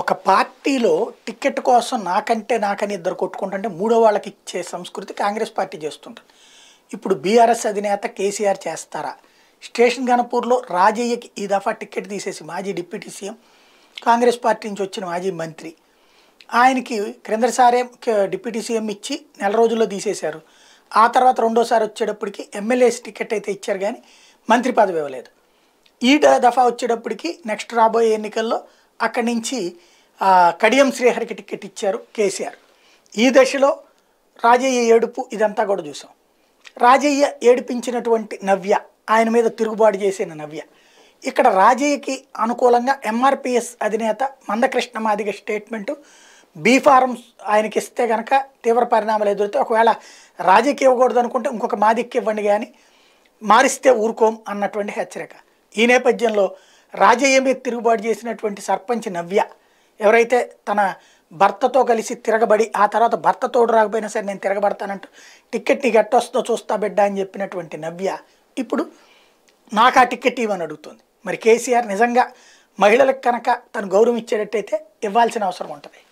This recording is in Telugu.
ఒక పార్టీలో టికెట్ కోసం నాకంటే నాకని ఇద్దరు కొట్టుకుంటుంటే మూడో వాళ్ళకి ఇచ్చే సంస్కృతి కాంగ్రెస్ పార్టీ చేస్తుంటుంది ఇప్పుడు బీఆర్ఎస్ అధినేత కేసీఆర్ చేస్తారా స్టేషన్ గణపూర్లో రాజయ్యకి ఈ దఫా టికెట్ తీసేసి మాజీ డిప్యూటీ సీఎం కాంగ్రెస్ పార్టీ నుంచి వచ్చిన మాజీ మంత్రి ఆయనకి క్రిందసారే డిప్యూటీ సీఎం ఇచ్చి నెల రోజుల్లో తీసేశారు ఆ తర్వాత రెండోసారి వచ్చేటప్పటికి ఎమ్మెల్యేస్ టికెట్ అయితే ఇచ్చారు కానీ మంత్రి పదవి ఇవ్వలేదు ఈ దఫా వచ్చేటప్పటికి నెక్స్ట్ రాబోయే ఎన్నికల్లో అక్కడి నుంచి కడియం శ్రీహరికి టికెట్ ఇచ్చారు కేసీఆర్ ఈ దశలో రాజయ్య ఏడుపు ఇదంతా కూడా చూసాం రాజయ్య ఏడిపించినటువంటి నవ్య ఆయన మీద తిరుగుబాటు చేసిన నవ్య ఇక్కడ రాజయ్యకి అనుకూలంగా ఎంఆర్పిఎస్ అధినేత Mandakrishna Madiga statement B forms ఆయనకి ఇస్తే కనుక తీవ్ర పరిణామాలు ఎదురుతాయి ఒకవేళ రాజకి ఇవ్వకూడదు అనుకుంటే ఇంకొక మాదిక్కి ఇవ్వండి కానీ మారిస్తే ఊరుకోం అన్నటువంటి హెచ్చరిక ఈ నేపథ్యంలో మీద తిరుగుబాటు చేసినటువంటి సర్పంచ్ నవ్య ఎవరైతే తన భర్తతో కలిసి తిరగబడి ఆ తర్వాత తోడు రాకపోయినా సరే నేను తిరగబడతానంటూ టికెట్ నీకు వస్తుందో చూస్తా బిడ్డ అని చెప్పినటువంటి నవ్య ఇప్పుడు నాకు ఆ టిక్కెట్ ఇవ్వని అడుగుతుంది మరి కేసీఆర్ నిజంగా మహిళలకు కనుక తను గౌరవం ఇచ్చేటట్టయితే ఇవ్వాల్సిన అవసరం ఉంటుంది